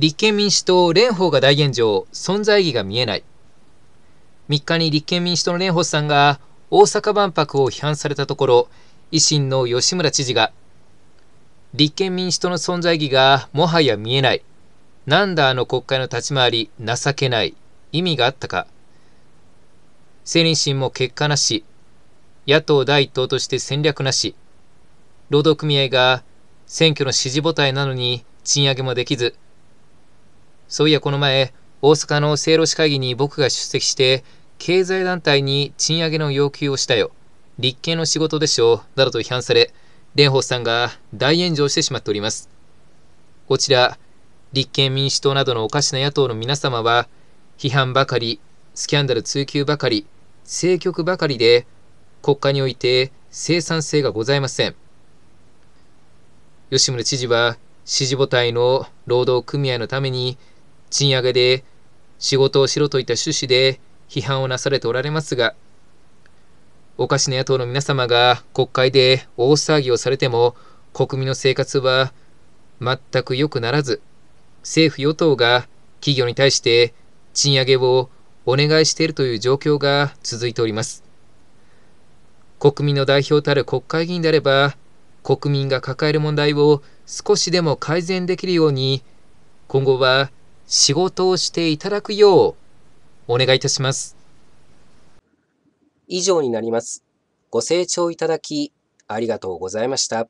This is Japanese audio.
立憲民主党蓮舫が大炎上、存在意義が見えない。3日に立憲民主党の蓮舫さんが大阪万博を批判されたところ、維新の吉村知事が、立憲民主党の存在意義がもはや見えない。なんだあの国会の立ち回り、情けない。意味があったか。政倫審も結果なし。野党第一党として戦略なし。労働組合が選挙の支持母体なのに賃上げもできず、そういやこの前、大阪の政労使会議に僕が出席して、経済団体に賃上げの要求をしたよ。立憲の仕事でしょう、などと批判され、蓮舫さんが大炎上してしまっております。こちら、立憲民主党などのおかしな野党の皆様は、批判ばかり、スキャンダル追及ばかり、政局ばかりで、国家において生産性がございません。吉村知事は、支持母体の労働組合のために、賃上げで仕事をしろといった趣旨で批判をなされておられますが、おかしな野党の皆様が国会で大騒ぎをされても、国民の生活は全く良くならず、政府・与党が企業に対して賃上げをお願いしているという状況が続いております。国民の代表たる国会議員であれば、国民が抱える問題を少しでも改善できるように、今後は仕事をしていただくようお願いいたします。以上になります。ご清聴いただきありがとうございました。